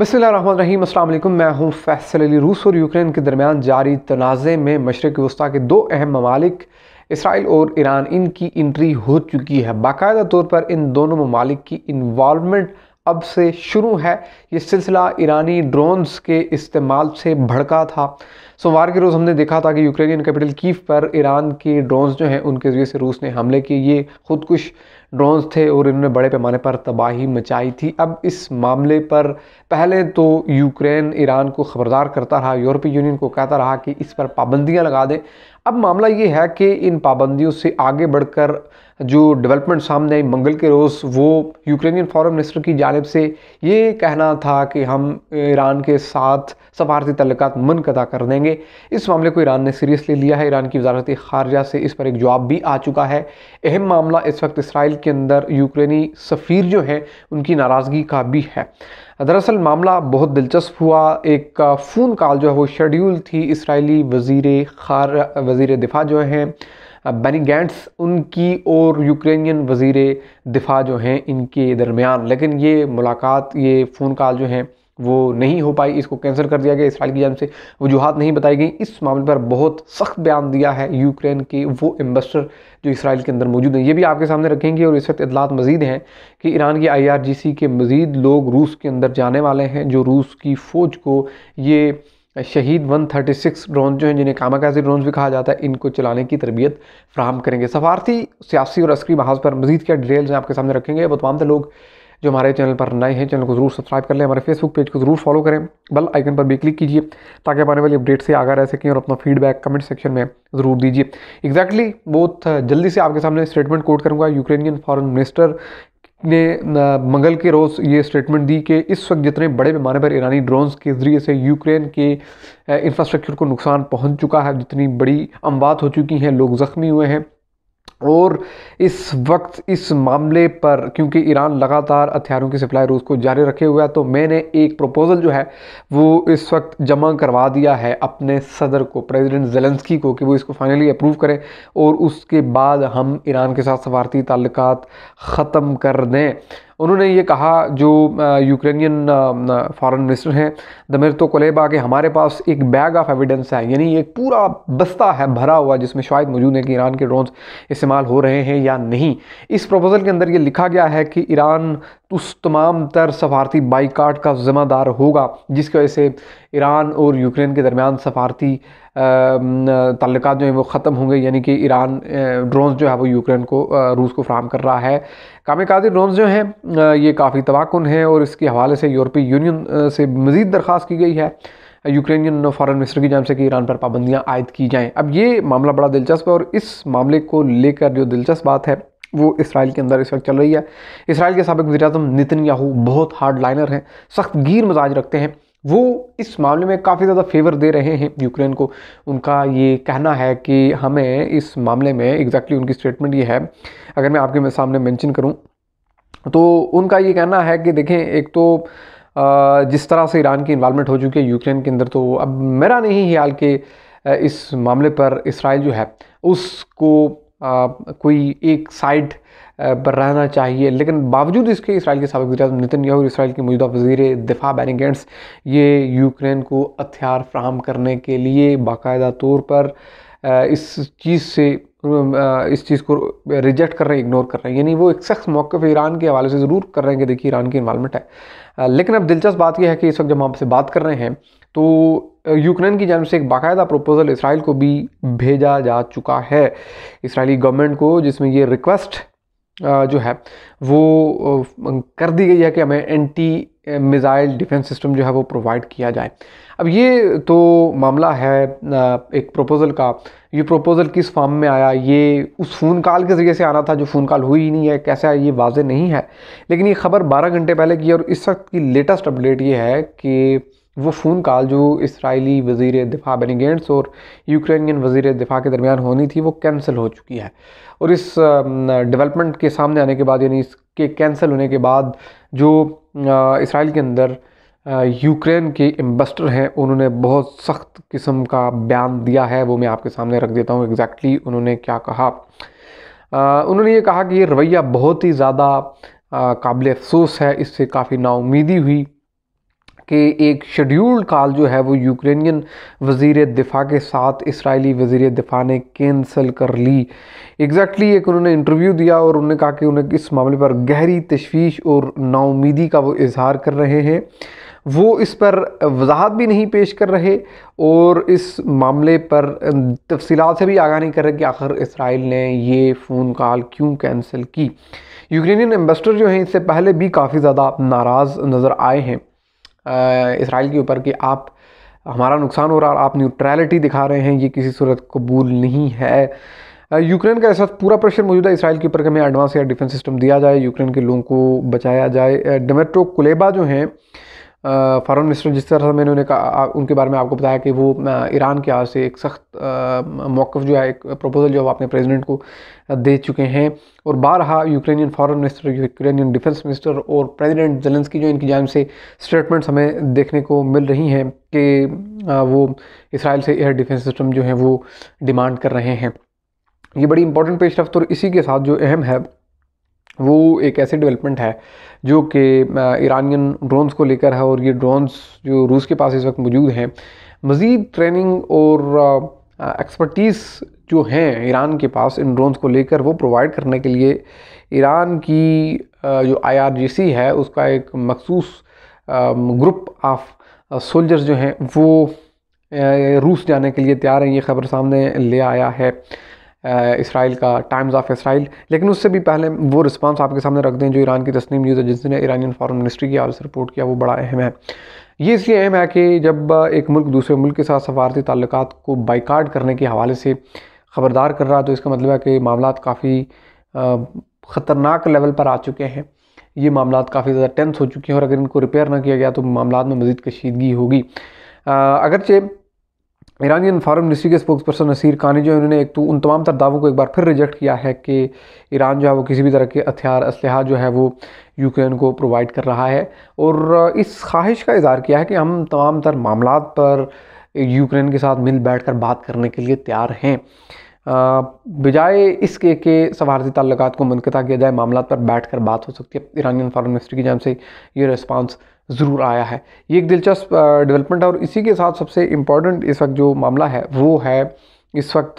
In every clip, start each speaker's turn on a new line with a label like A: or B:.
A: रही अल्लाम मैं हूँ फैसल अली रूस और यूक्रेन के दरमियान जारी तनाज़े में मशरक़ वस्ती के दो अहम ममालिक इसराइल और ईरान इनकी इंट्री हो चुकी है बाकायदा तौर पर इन दोनों ममालिक की इन्वालमेंट अब से शुरू है ये सिलसिला ईरानी ड्रोन्स के इस्तेमाल से भड़का था सोमवार के रोज़ हमने देखा था कि यूक्रेनियन कैपिटल कीव पर ईरान के ड्रोन्स जो हैं उनके ज़रिए से रूस ने हमले किए ये खुदकुश ड्रोन्स थे और इन्होंने बड़े पैमाने पर तबाही मचाई थी अब इस मामले पर पहले तो यूक्रेन ईरान को ख़बरदार करता रहा यूरोपीय यूनियन को कहता रहा कि इस पर पाबंदियाँ लगा दें अब मामला ये है कि इन पाबंदियों से आगे बढ़कर जो डेवलपमेंट सामने आई मंगल के रोज़ वो यूक्रेनियन फॉरेन मिनिस्टर की जानब से ये कहना था कि हम ईरान के साथ सफारती तल्लक मनकदा कर देंगे इस मामले को ईरान ने सीरियसली लिया है ईरान की वजारती खारजा से इस पर एक जवाब भी आ चुका है अहम मामला इस वक्त इसराइल के अंदर यूक्रेनी सफ़ीर जो हैं उनकी नाराज़गी का भी है दरअसल मामला बहुत दिलचस्प हुआ एक फ़ोन कॉल जो है वो शेड्यूल थी इसराइली वज़ी खार वज़ी दिफ़ा जो हैं बैनी गैंट्स उनकी और यूक्रेनियन वजीर दिफा जो हैं इनके दरमियान लेकिन ये मुलाकात ये फ़ोन कॉल जो हैं वो नहीं हो पाई इसको कैंसिल कर दिया गया इसराइल की जान से वजूहत नहीं बताई गई इस मामले पर बहुत सख्त बयान दिया है यूक्रेन के वो एम्बेसडर जो इसराइल के अंदर मौजूद हैं ये भी आपके सामने रखेंगे और इस वक्त इतलात मजीद हैं कि ईरान की आई आर जी सी के मज़ीद लोग रूस के अंदर जाने वाले हैं जो रूस की फ़ौज को ये शहीद 136 ड्रोन जो हैं जिन्हें कामाकाजी ड्रोन भी कहा जाता है इनको चलाने की तरबियत फ्राहम करेंगे सफारती सियासी और अस्करी महाज पर मजीद क्या डिटेल्स आपके सामने रखेंगे वो तमाम लोग जो हमारे चैनल पर नए हैं चैनल को ज़रूर सब्सक्राइब कर लें हमारे फेसबुक पेज को ज़रूर फॉलो करें बल आइकन पर भी क्लिक कीजिए ताकि आप आने वाली अपडेट से आगा रह सकें और अपना फीडबैक कमेंट सेक्शन में ज़रूर दीजिए एग्जैक्टली exactly, बहुत जल्दी से आपके सामने स्टेटमेंट कोट करूँगा यूक्रेनियन फॉरेन मिनिस्टर ने मंगल के रोज़ ये स्टेटमेंट दी कि इस वक्त जितने बड़े पैमाने पर ईरानी ड्रोन्स के ज़रिए से यूक्रेन के इंफ्रास्ट्रक्चर को नुकसान पहुंच चुका है जितनी बड़ी अमवात हो चुकी हैं लोग ज़ख्मी हुए हैं और इस वक्त इस मामले पर क्योंकि ईरान लगातार हथियारों की सप्लाई रूस को जारी रखे हुए है तो मैंने एक प्रपोज़ल जो है वो इस वक्त जमा करवा दिया है अपने सदर को प्रेसिडेंट जेलेंस्की को कि वो इसको फाइनली अप्रूव करें और उसके बाद हम ईरान के साथ सफारती ताल्लुक ख़त्म कर दें उन्होंने ये कहा जो यूक्रेनियन फॉरेन मिनिस्टर हैं दमिर तो कोलेबा के हमारे पास एक बैग ऑफ एविडेंस है यानी एक पूरा बस्ता है भरा हुआ जिसमें शायद मौजूद है कि ईरान के ड्रोन्स इस्तेमाल हो रहे हैं या नहीं इस प्रपोज़ल के अंदर ये लिखा गया है कि ईरान उस तमाम तर सफारती बाइकाट का ज़िम्मेदार होगा जिसकी वजह से ईरान और यूक्रेन के दरमियान सफारती तल्लक जो हैं वो ख़त्म होंगे यानी कि ईरान ड्रोन्स जो है वो यूक्रेन को रूस को फ्राहम कर रहा है कामिकाजी ड्रोन्स जो हैं ये काफ़ी तवाकुन हैं और इसके हवाले से यूरोपीय यूनियन से मज़ीद दरख्वास्त की गई है यूक्रेनियन फॉरेन मिनिस्टर की जान से कि ईरान पर पाबंदियाँ आयद की जाएँ अब ये मामला बड़ा दिलचस्प है और इस मामले को लेकर जो दिलचस्प बात है वो इसराइल के अंदर इस वक्त चल रही है इसराइल के सबक वजी अजम नितिन याहू बहुत हार्ड लाइनर हैं सख्त गीर मजाज रखते हैं वो इस मामले में काफ़ी ज़्यादा फेवर दे रहे हैं यूक्रेन को उनका ये कहना है कि हमें इस मामले में एग्जैक्टली exactly उनकी स्टेटमेंट ये है अगर मैं आपके सामने मैंशन करूँ तो उनका ये कहना है कि देखें एक तो जिस तरह से ईरान की इन्वालमेंट हो चुकी है यूक्रेन के अंदर तो अब मेरा नहीं ख्याल कि इस मामले पर इसराइल जो है उसको कोई एक साइड पर रहना चाहिए लेकिन बावजूद इसके इसराइल के सबक वजी नितिन याहू इसराइल के मौजूदा वजीर दिफा बैनिगेंट्स ये यूक्रेन को हथियार फ्राहम करने के लिए बाकायदा तौर पर इस चीज़ से इस चीज़ को रिजेक्ट कर रहे हैं इग्नोर कर रहे हैं यानी वो एक सख्त मौक़ ईरान के हवाले से ज़रूर कर रहे हैं कि देखिए ईरान की इन्वालमेंट है लेकिन अब दिलचस्प बात यह है कि इस वक्त जब हम आपसे बात कर रहे हैं तो यूक्रेन की जानब से एक बाकायदा प्रपोज़ल इसराइल को भी भेजा जा चुका है इसराइली गवर्नमेंट को जिसमें ये रिक्वेस्ट जो है वो कर दी गई है कि हमें एंटी मिज़ाइल डिफेंस सिस्टम जो है वो प्रोवाइड किया जाए अब ये तो मामला है एक प्रपोज़ल का ये प्रपोज़ल किस फॉर्म में आया ये उस फ़ोन कॉल के ज़रिए से आना था जो फ़ोन कॉल हुई ही नहीं है कैसा है ये वाजे नहीं है लेकिन ये खबर 12 घंटे पहले की और इस वक्त की लेटेस्ट अपडेट ये है कि वो फ़ोन कॉल जो इसराइली वज़ी दिफ़ा बनी गेंट्स और यूक्रेनियन वज़ी दिफ़ा के दरमियान होनी थी वो कैंसिल हो चुकी है और इस डेवलपमेंट के सामने आने के बाद यानी इसके कैंसिल होने के बाद जो इसराइल के अंदर यूक्रेन के एम्बेसडर हैं उन्होंने बहुत सख्त किस्म का बयान दिया है वो मैं आपके सामने रख देता हूँ एग्जैक्टली exactly उन्होंने क्या कहा आ, उन्होंने ये कहा कि ये रवैया बहुत ही ज़्यादा काबिल अफसोस है इससे काफ़ी नाउमीदी हुई कि एक शेड्यूल्ड कॉल जो है वो यूक्रेनियन वजीर दिफ़ा के साथ इसराइली वजीर दिफ़ा ने कैंसिल कर ली एग्जैक्टली exactly एक उन्होंने इंटरव्यू दिया और उन्होंने कहा कि उन्हें इस मामले पर गहरी तशवीश और नाउमीदी का वो इजहार कर रहे हैं वो इस पर वजाहत भी नहीं पेश कर रहे और इस मामले पर तफसीत से भी आगाह नहीं कर रहे कि आखिर इसराइल ने ये फ़ोन कॉल क्यों कैंसिल की यूक्रेनियन एम्बेसडर जो हैं इससे पहले भी काफ़ी ज़्यादा नाराज़ नज़र आए हैं इसराइल के ऊपर कि आप हमारा नुकसान हो रहा है आप न्यूट्रैलिटी दिखा रहे हैं ये किसी सूरत कबूल नहीं है यूक्रेन का ऐसा पूरा प्रेशर मौजूदा इसराइल के ऊपर कि हमें एडवांस एयर डिफेंस सिस्टम दिया जाए यूक्रेन के लोगों को बचाया जाए डोमेट्रो कुलेबा जो हैं फ़ॉरन मिनिस्टर जिस तरह से मैंने उन्हें कहा उनके बारे में आपको बताया कि वो ईरान के आज से एक सख्त मौक़ जो है एक प्रपोज़ल जो अपने प्रेसिडेंट को दे चुके हैं और बारहा Ukrainian foreign minister Ukrainian defence minister और प्रेसिडेंट की जो इनकी जान से स्टेटमेंट्स हमें देखने को मिल रही हैं कि वो इसराइल से एयर डिफेंस सिस्टम जो है वो डिमांड कर रहे हैं ये बड़ी इंपॉर्टेंट रफ्त और इसी के साथ जो अहम है वो एक ऐसी डेवलपमेंट है जो कि ईरानियन ड्रोन्स को लेकर है और ये ड्रोन्स जो रूस के पास इस वक्त मौजूद हैं मज़ीद ट्रेनिंग और एक्सपर्टीज़ जो हैं ईरान के पास इन ड्रोन्स को लेकर वो प्रोवाइड करने के लिए ईरान की जो आईआरजीसी है उसका एक मखसूस ग्रुप ऑफ सोल्जर्स जो हैं वो रूस जाने के लिए तैयार हैं ये खबर सामने ले आया है इसराइल का टाइम्स ऑफ इसराइल लेकिन उससे भी पहले वो रिस्पांस आपके सामने रख दें जो ईरान की तस्नीम न्यूज़ एजेंसी ने ईरानियन फॉरेन मिनिस्ट्री की हवाले से रिपोर्ट किया वो बड़ा अहम है ये इसलिए अहम है कि जब एक मुल्क दूसरे मुल्क के साथ सफारती ताल्लुक को बाइकाट करने के हवाले से ख़बरदार कर रहा है तो इसका मतलब है कि मामला काफ़ी ख़तरनाक लेवल पर आ चुके हैं ये मामला काफ़ी ज़्यादा टेंस हो चुके हैं और अगर इनको रिपेयर ना किया गया तो मामला में मज़ीद कशीदगी होगी अगरचे ईरानियन फॉरेन मिनिस्ट्री के स्पोक्स पर्सन नसीर कानी जो उन्होंने एक तो उन तमाम तर दावों को एक बार फिर रिजेक्ट किया है कि ईरान जो है वो किसी भी तरह के हथियार असलहा जो है वो यूक्रेन को प्रोवाइड कर रहा है और इस ख्वाहिश का इजहार किया है कि हम तमाम तर मामला पर यूक्रेन के साथ मिल बैठ कर बात करने के लिए तैयार हैं बजाय इसके के सवारती तल्लक को मुनता किया जाए मामला पर बैठ कर बात हो सकती है ईरानियन फॉरन मिनिस्ट्री की जान से ये रिस्पांस ज़रूर आया है ये एक दिलचस्प डेवलपमेंट है और इसी के साथ सबसे इम्पॉर्टेंट इस वक्त जो मामला है वो है इस वक्त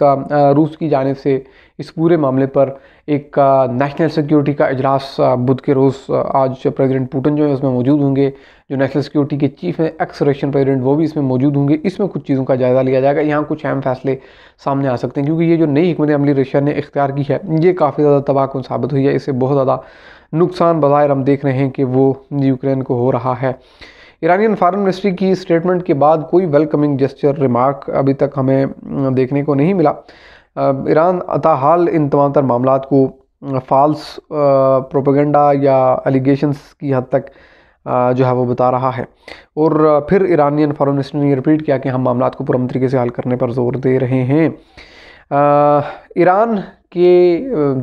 A: रूस की जानब से इस पूरे मामले पर एक नेशनल सिक्योरिटी का अजलास बुध के रोज़ आज प्रेसिडेंट पुटिन जो है उसमें मौजूद होंगे जो नेशनल सिक्योरिटी के चीफ हैं एक्स रशियन प्रेसिडेंट वो भी इसमें मौजूद होंगे इसमें कुछ चीज़ों का जायज़ा लिया जाएगा यहाँ कुछ अहम फैसले सामने आ सकते हैं क्योंकि ये जो नई हमत अमली रशिया ने इख्तियार की है ये काफ़ी ज़्यादा तबाहकुन साबित हुई है इससे बहुत ज़्यादा नुकसान बज़ाहिर हम देख रहे हैं कि वो यूक्रेन को हो रहा है ईरानियन फार्म मिनिस्ट्री की स्टेटमेंट के बाद कोई वेलकमिंग जेस्चर रिमार्क अभी तक हमें देखने को नहीं मिला ईरान अता हाल इन तमाम तर मामला को फॉल्स प्रोपेगेंडा या एलिगेशंस की हद तक जो है वो बता रहा है और फिर ईरानियन फॉरन मिनिस्ट्री ने रिपीट किया कि हम मामला को पूरा तरीके से हल करने पर जोर दे रहे हैं ईरान के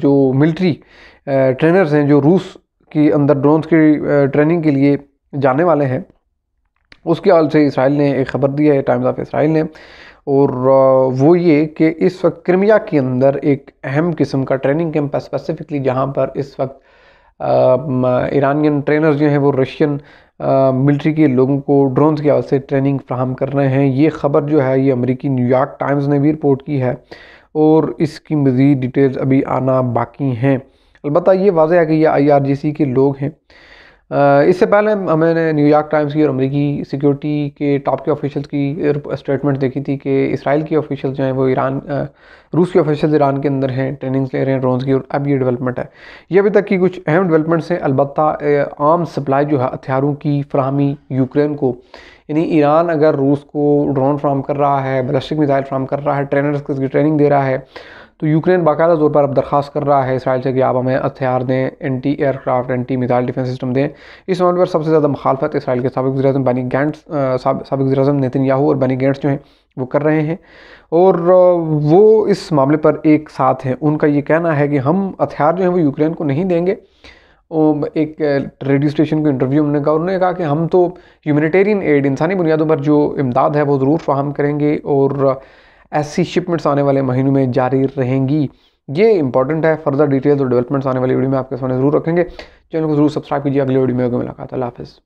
A: जो मिल्ट्री ट्रेनर्स हैं जो रूस के अंदर ड्रोन की ट्रेनिंग के लिए जाने वाले हैं उसके हाल से इसराइल ने एक ख़बर दी है टाइम्स ऑफ इसराइल ने और वो ये कि इस वक्त क्रिमिया के अंदर एक अहम किस्म का ट्रेनिंग कैंप है स्पेसिफ़िकली जहाँ पर इस वक्त ईरानियन ट्रेनर जो हैं वो रशियन मिलिट्री के लोगों को ड्रोन के हवाले से ट्रेनिंग फ्राहम कर रहे हैं ये ख़बर जो है ये अमेरिकी न्यूयॉर्क टाइम्स ने भी रिपोर्ट की है और इसकी मज़ीद डिटेल्स अभी आना बाकी हैं अलबत् ये वाजह है कि ये आई आर जी सी के लोग हैं इससे पहले हमें न्यूयॉर्क टाइम्स की और अमरीकी सिक्योरिटी के टॉप के ऑफिशियल्स की स्टेटमेंट देखी थी कि इसराइल के ऑफिशियल जो हैं वो ईरान रूस के ऑफिशियल ईरान के अंदर हैं ट्रेनिंग्स ले रहे हैं ड्रोन की और अब ये डेवलपमेंट है ये अभी तक की कुछ अहम डेवलपमेंट्स हैं अलबत् आम सप्लाई जो है हथियारों की फ्राहमी यूक्रेन को यानी ईरान अगर रूस को ड्रोन फ्राहम कर रहा है बलस्टिक मिज़ाइल फ्राहम कर रहा है ट्रेनर्स की ट्रेनिंग दे रहा है तो यूक्रेन बाकायदा तौर पर अब दरख्वास्त कर रहा है इसराइल से कि आप हमें हथियार दें anti aircraft anti missile defence system दें इस मामले पर सबसे ज़्यादा मुखालफत इसराइल के सबक वजम बनी गेंट्स सबक वजी नितिन याहू और बनी गेंट्स जो हैं वो कर रहे हैं और वो इस मामले पर एक साथ हैं उनका ये कहना है कि हम हथियार जो हैं वो यूक्रेन को नहीं देंगे एक रेडियो स्टेशन को इंटरव्यू हमने कहा उन्होंने कहा कि हम तो ह्यूमनिटेरियन एड इंसानी बुनियादों पर जो इमदाद है वो ज़रूर फ्राहम करेंगे और ऐसी शिपमेंट्स आने वाले महीनों में जारी रहेंगी ये इंपॉर्टेंट है फर्दर डिटेल्स और डेवलपमेंट्स आने वाली वीडियो में आपके सामने जरूर रखेंगे चैनल को जरूर सब्सक्राइब कीजिए अगले वीडियो में मुलाकात अल्लाह हाफिज़